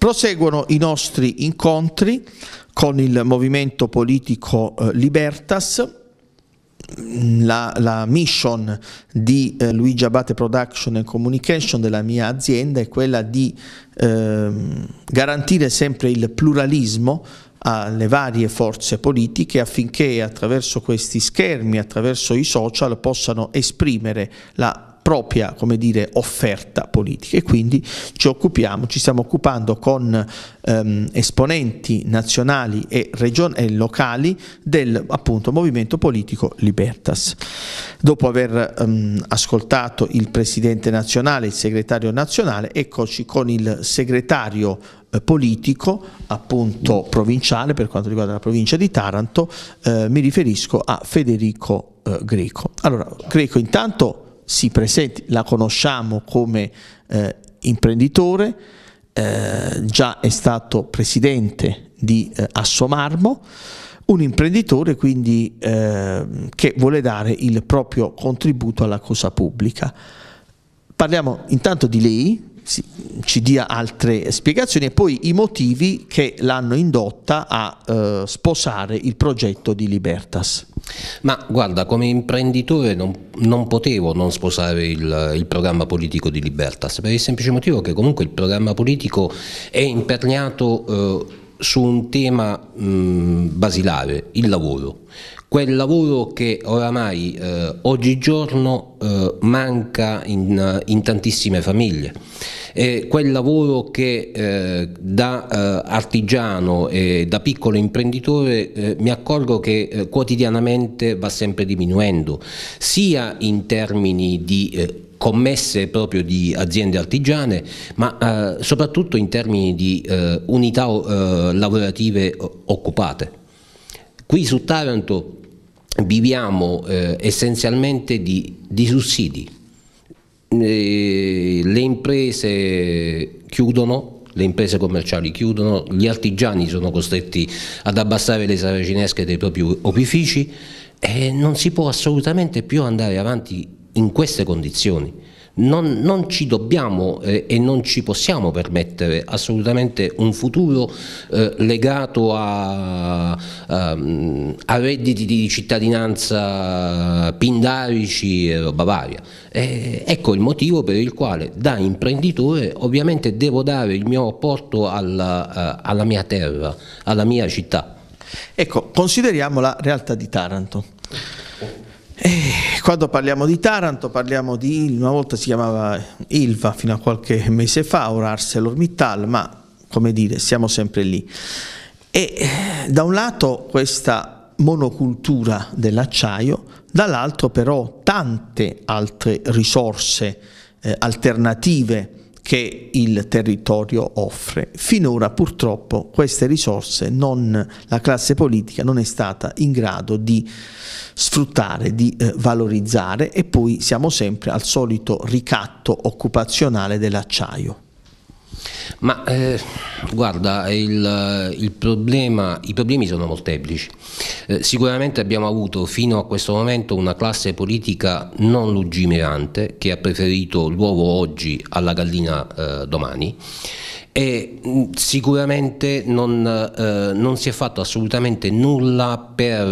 Proseguono i nostri incontri con il movimento politico eh, Libertas, mm, la, la, mission di eh, Luigi Abate Production and Communication della mia azienda è quella di eh, garantire sempre il pluralismo alle varie forze politiche affinché attraverso questi schermi, attraverso i social possano esprimere la propria come dire, offerta politica e quindi ci occupiamo, ci stiamo occupando con ehm, esponenti nazionali e, e locali del appunto, movimento politico Libertas. Dopo aver ehm, ascoltato il presidente nazionale, il segretario nazionale, eccoci con il segretario eh, politico appunto provinciale per quanto riguarda la provincia di Taranto, eh, mi riferisco a Federico eh, Greco. Allora, Greco intanto si presenti, la conosciamo come eh, imprenditore, eh, già è stato presidente di eh, Assomarmo, un imprenditore quindi eh, che vuole dare il proprio contributo alla cosa pubblica. Parliamo intanto di lei, ci dia altre spiegazioni e poi i motivi che l'hanno indotta a eh, sposare il progetto di Libertas. Ma guarda, come imprenditore non, non potevo non sposare il, il, programma politico di Libertas, per il semplice motivo che comunque il programma politico è imperniato eh, su un tema mh, basilare, il lavoro quel lavoro che oramai eh, oggigiorno eh, manca in, eh, in, tantissime famiglie, e quel lavoro che eh, da eh, artigiano e da piccolo imprenditore eh, mi accorgo che quotidianamente va sempre diminuendo, sia in termini di commesse proprio di aziende artigiane, ma soprattutto in termini di unità lavorative occupate. Qui su Taranto viviamo eh, essenzialmente di, di sussidi. Eh, le imprese chiudono, le imprese commerciali chiudono, gli artigiani sono costretti ad abbassare le saracinesche dei propri opifici e non si può assolutamente più andare avanti in queste condizioni non, non ci dobbiamo eh, e non ci possiamo permettere assolutamente un futuro eh, legato a, a, a, redditi di cittadinanza pindarici e roba varia. E, eh, ecco il motivo per il quale da imprenditore ovviamente devo dare il mio apporto alla, eh, alla mia terra, alla mia città. Ecco, consideriamo la realtà di Taranto. Eh, quando parliamo di Taranto parliamo di, una volta si chiamava Ilva fino a qualche mese fa, ora ArcelorMittal, ma come dire, siamo sempre lì. E da un lato questa monocultura dell'acciaio, dall'altro però tante altre risorse eh, alternative che il territorio offre. Finora purtroppo queste risorse non, la classe politica non è stata in grado di sfruttare, di eh, valorizzare e poi siamo sempre al solito ricatto occupazionale dell'acciaio. Ma eh, guarda, il, il problema, i problemi sono molteplici. Eh, sicuramente abbiamo avuto fino a questo momento una classe politica non lungimirante che ha preferito l'uovo oggi alla gallina eh, domani e mm, sicuramente non, eh, non, si è fatto assolutamente nulla per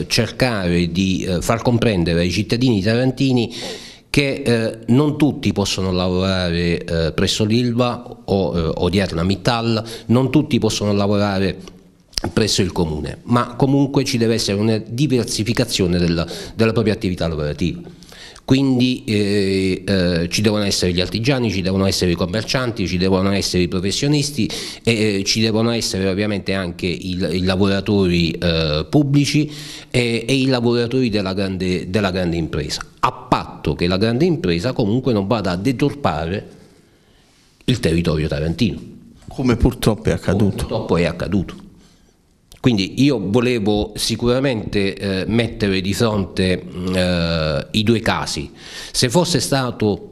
eh, cercare di eh, far comprendere ai cittadini tarantini che eh, non tutti possono lavorare eh, presso l'ILVA o eh, odierna Mittal, non tutti possono lavorare presso il comune, ma comunque ci deve essere una diversificazione della, della propria attività lavorativa. Quindi eh, eh, ci devono essere gli artigiani, ci devono essere i commercianti, ci devono essere i professionisti, eh, ci devono essere ovviamente anche i, i lavoratori eh, pubblici e, e, i lavoratori della grande, della grande impresa, a patto che la grande impresa comunque non vada a deturpare il territorio tarantino. Come purtroppo è accaduto. Come purtroppo è accaduto. Quindi io volevo sicuramente eh, mettere di fronte mm, eh, i due casi. Se fosse stato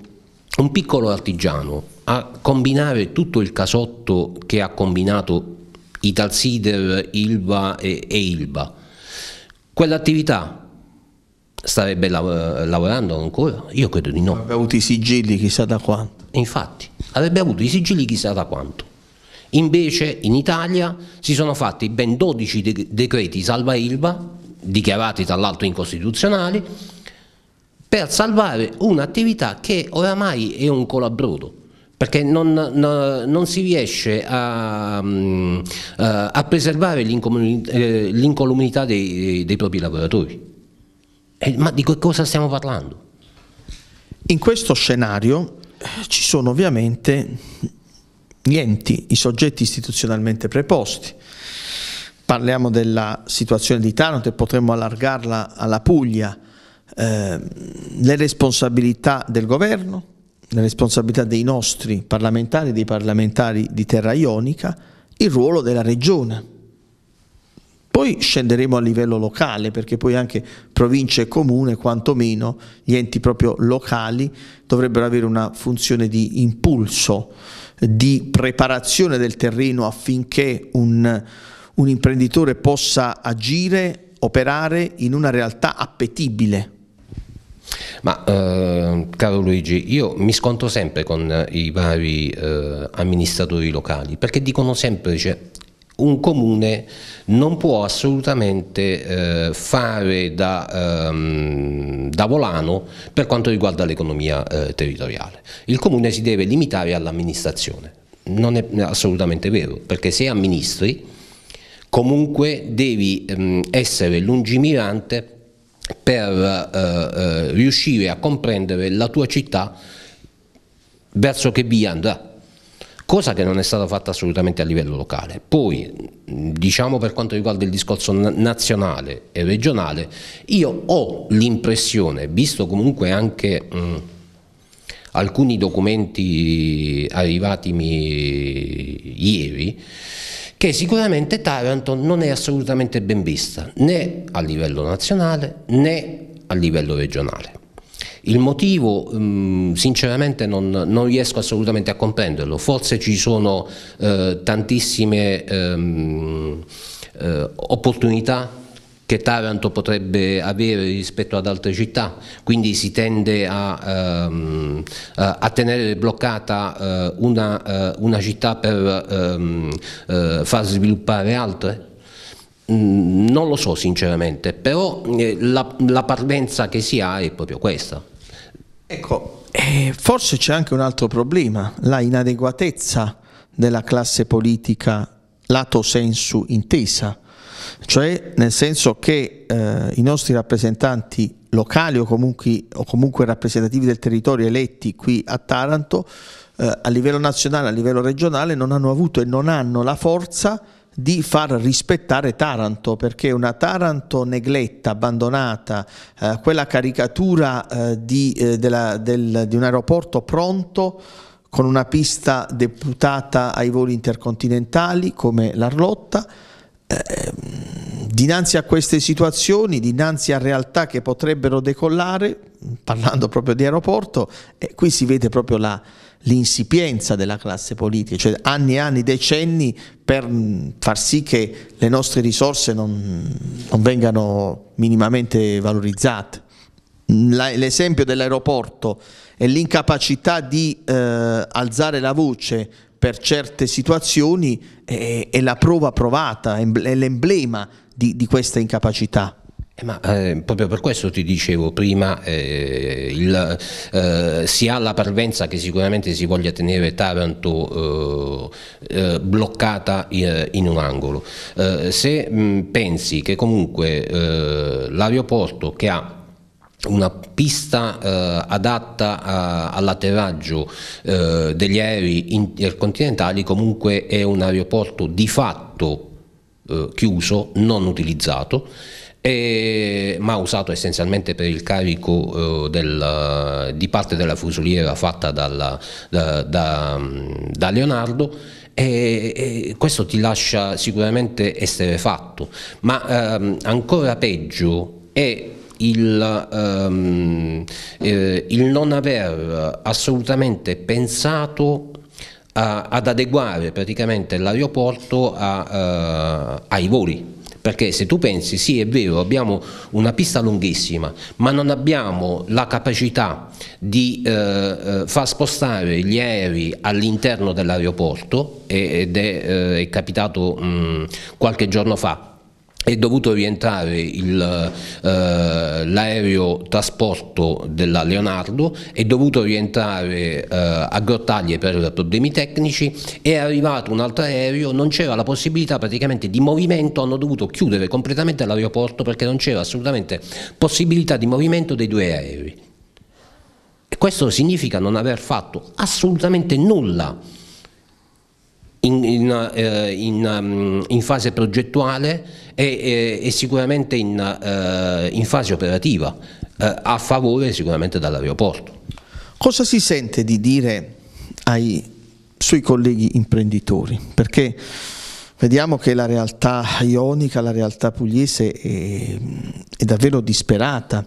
un piccolo artigiano a combinare tutto il casotto che ha combinato Italsider, Ilva e, e Ilva, quell'attività starebbe lav lavorando ancora? Io credo di no. Avrebbe avuto i sigilli chissà da quanto. Infatti, avrebbe avuto i sigilli chissà da quanto. Invece in Italia si sono fatti ben 12 de decreti salva Ilva, dichiarati tra l'altro incostituzionali, per salvare un'attività che oramai è un colabrodo perché non, no, non, si riesce a, mm, eh, a preservare eh, l'incolumità dei, dei, propri lavoratori. Eh, ma di che cosa stiamo parlando? In questo scenario ci sono ovviamente gli enti, i soggetti istituzionalmente preposti. Parliamo della situazione di Taranto e potremmo allargarla alla Puglia, eh, le responsabilità del governo, le responsabilità dei nostri parlamentari, dei parlamentari di terra ionica, il ruolo della regione. Poi scenderemo a livello locale, perché poi anche province e comune, quantomeno gli enti proprio locali, dovrebbero avere una funzione di impulso di preparazione del terreno affinché un, un imprenditore possa agire, operare in una realtà appetibile ma eh, caro Luigi, io mi scontro sempre con eh, i vari eh, amministratori locali perché dicono sempre cioè, un comune non può assolutamente eh, fare da, ehm, da, volano per quanto riguarda l'economia eh, territoriale. Il comune si deve limitare all'amministrazione, non è assolutamente vero, perché se amministri comunque devi ehm, essere lungimirante per eh, eh riuscire a comprendere la tua città verso che via andrà cosa che non è stata fatta assolutamente a livello locale. Poi, diciamo per quanto riguarda il discorso nazionale e regionale, io ho l'impressione, visto comunque anche... Mh, alcuni documenti arrivatimi ieri, che sicuramente Taranto non è assolutamente ben vista né a livello nazionale né a livello regionale. Il motivo mh, mm, sinceramente non, non, riesco assolutamente a comprenderlo, forse ci sono eh, tantissime ehm, eh, opportunità che Taranto potrebbe avere rispetto ad altre città, quindi si tende a, um, a tenere bloccata uh, una, uh, una, città per um, uh, far sviluppare altre? Mm, non lo so sinceramente, però eh, la, la parvenza che si ha è proprio questa. Ecco, eh, forse c'è anche un altro problema, la inadeguatezza della classe politica lato sensu intesa, cioè nel senso che eh, i nostri rappresentanti locali o comunque, o comunque, rappresentativi del territorio eletti qui a Taranto eh, a livello nazionale, a livello regionale non hanno avuto e non hanno la forza di far rispettare Taranto, perché una Taranto negletta, abbandonata, eh, quella caricatura eh, di, eh, della, del, di un aeroporto pronto, con una pista deputata ai voli intercontinentali come l'Arlotta, ehm, dinanzi a queste situazioni, dinanzi a realtà che potrebbero decollare, parlando proprio di aeroporto, qui si vede proprio la l'insipienza della classe politica, cioè anni e anni, decenni per far sì che le nostre risorse non, non vengano minimamente valorizzate. L'esempio dell'aeroporto e l'incapacità di eh, alzare la voce per certe situazioni è, è la prova provata, è l'emblema di, di questa incapacità. Eh, ma eh, proprio per questo ti dicevo prima, eh, il, eh, si ha la parvenza che sicuramente si voglia tenere Taranto eh, eh, bloccata in un angolo. se mh, pensi che comunque l'aeroporto che ha una pista eh, adatta all'atterraggio eh, degli aerei intercontinentali comunque è un aeroporto di fatto eh, chiuso, non utilizzato e, ma usato essenzialmente per il carico eh, del, di parte della fusoliera fatta dalla, da, da, da Leonardo e, e, questo ti lascia sicuramente essere fatto, ma ehm, ancora peggio è il, ehm, eh, il, non aver assolutamente pensato a, ad adeguare praticamente l'aeroporto eh, ai voli perché se tu pensi sì è vero abbiamo una pista lunghissima ma non abbiamo la capacità di eh, eh far spostare gli aerei all'interno dell'aeroporto ed è, eh, è capitato mh, qualche giorno fa è dovuto rientrare eh, l'aereo eh, trasporto della Leonardo, è dovuto rientrare eh, a Grottaglie per problemi tecnici, è arrivato un altro aereo, non c'era la possibilità praticamente di movimento, hanno dovuto chiudere completamente l'aeroporto perché non c'era assolutamente possibilità di movimento dei due aerei. E questo significa non aver fatto assolutamente nulla in, eh, in, um, in fase progettuale e, e, e sicuramente in, eh, in, fase operativa, eh, a favore sicuramente dell'aeroporto. Cosa si sente di dire ai suoi colleghi imprenditori? Perché vediamo che la realtà ionica, la realtà pugliese è, è davvero disperata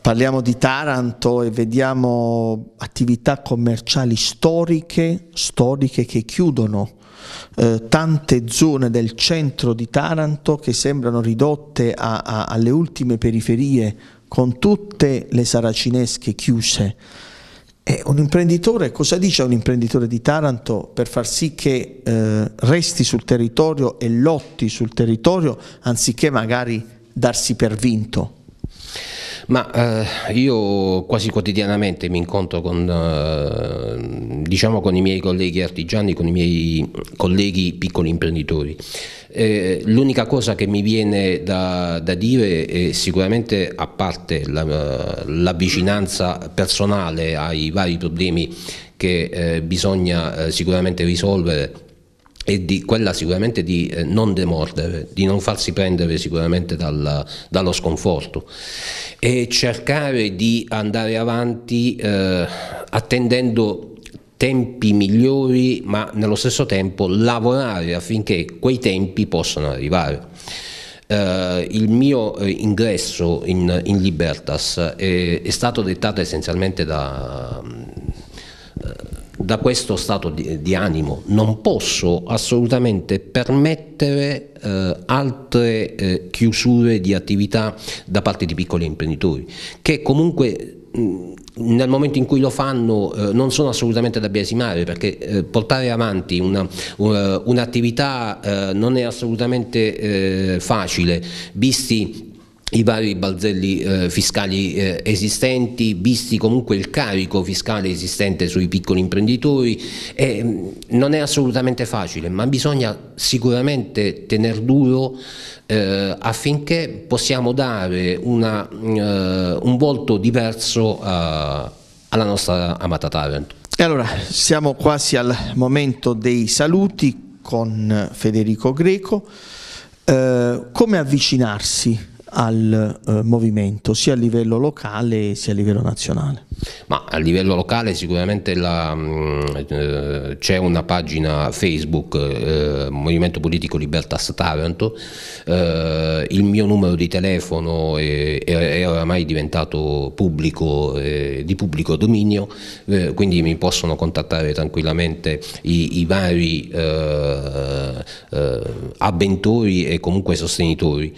parliamo di Taranto e vediamo attività commerciali storiche, storiche che chiudono. Eh, tante zone del centro di Taranto che sembrano ridotte a, a, alle ultime periferie con tutte le saracinesche chiuse. E un imprenditore, cosa dice un imprenditore di Taranto per far sì che eh, resti sul territorio e lotti sul territorio anziché magari darsi per vinto? Ma eh, io quasi quotidianamente mi incontro con, eh, diciamo con, i miei colleghi artigiani, con i miei colleghi piccoli imprenditori. Eh, l'unica cosa che mi viene da, da dire è sicuramente, a parte l'avvicinanza la, eh, personale ai vari problemi che eh, bisogna eh, sicuramente risolvere e di quella sicuramente di eh, non demordere, di non farsi prendere sicuramente dal, dallo sconforto e cercare di andare avanti eh, attendendo tempi migliori ma nello stesso tempo lavorare affinché quei tempi possano arrivare. Eh, il mio eh, ingresso in, in Libertas è, eh, è stato dettato essenzialmente da, da questo stato di, di, animo, non posso assolutamente permettere eh, altre eh, chiusure di attività da parte di piccoli imprenditori, che comunque mh, mm, nel momento in cui lo fanno eh, non sono assolutamente da biasimare perché eh, portare avanti eh, un'attività un, un eh, non è assolutamente eh, facile visti i vari balzelli eh, fiscali eh, esistenti, visti comunque il carico fiscale esistente sui piccoli imprenditori, eh, non è assolutamente facile, ma bisogna sicuramente tener duro eh, affinché possiamo dare una, eh, un volto diverso eh, alla nostra amata Taranto. E allora siamo quasi al momento dei saluti con Federico Greco. come avvicinarsi al eh, movimento, sia a livello locale sia a livello nazionale. Ma a livello locale sicuramente mm, eh, c'è una pagina Facebook, eh, Movimento Politico Libertas Taranto, eh, il mio numero di telefono è, è, è oramai diventato pubblico, eh, di pubblico dominio, eh, quindi mi possono contattare tranquillamente i, i vari eh, avventori e comunque sostenitori,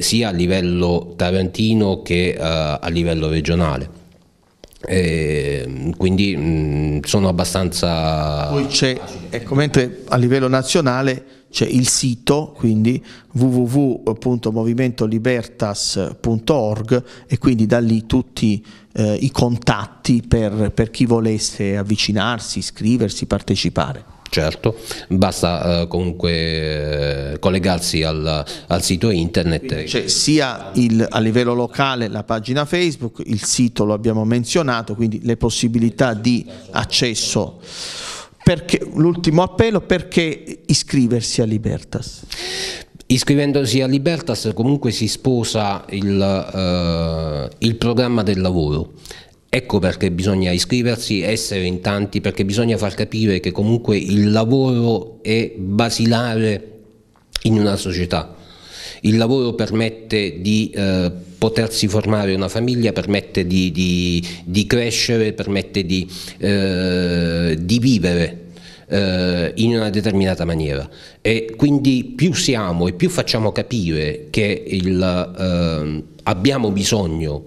sia a livello tarantino che a livello regionale. E ehm, quindi mh, mm, sono abbastanza poi c'è ecco, mentre a livello nazionale c'è il sito quindi www.movimentolibertas.org e quindi da lì tutti eh, i contatti per, per chi volesse avvicinarsi, iscriversi, partecipare Certo, basta eh, comunque eh, collegarsi al, al, sito internet. C'è sia il, a livello locale la pagina Facebook, il sito lo abbiamo menzionato, quindi le possibilità di accesso. l'ultimo appello, perché iscriversi a Libertas? Iscrivendosi a Libertas comunque si sposa il, eh, il programma del lavoro Ecco perché bisogna iscriversi, essere in tanti, perché bisogna far capire che comunque il lavoro è basilare in una società. Il lavoro permette di eh, potersi formare una famiglia, permette di, di, di crescere, permette di, eh, di vivere eh, in una determinata maniera e quindi più siamo e più facciamo capire che il, eh, abbiamo bisogno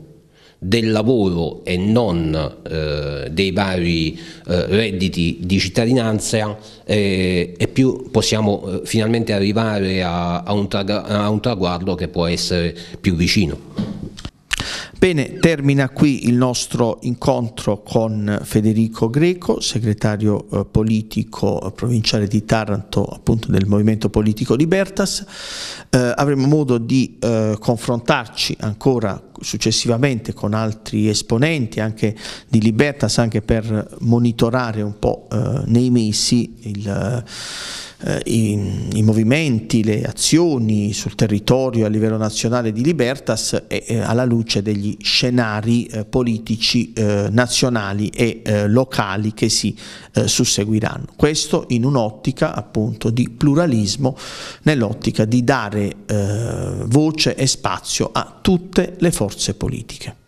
del lavoro e non eh, dei vari eh, redditi di cittadinanza eh, e più possiamo eh, finalmente arrivare a, a, un a un traguardo che può essere più vicino. Bene, termina qui il nostro incontro con Federico Greco, segretario eh, politico eh, provinciale di Taranto, appunto del movimento politico Libertas. Eh, avremo modo di eh, confrontarci ancora successivamente con altri esponenti anche di Libertas, anche per monitorare un po' eh, nei mesi il eh, i, i, movimenti, le azioni sul territorio a livello nazionale di Libertas e, eh, alla luce degli scenari eh, politici eh, nazionali e eh, locali che si eh, susseguiranno. Questo in un'ottica appunto di pluralismo, nell'ottica di dare voce e spazio a tutte le forze politiche.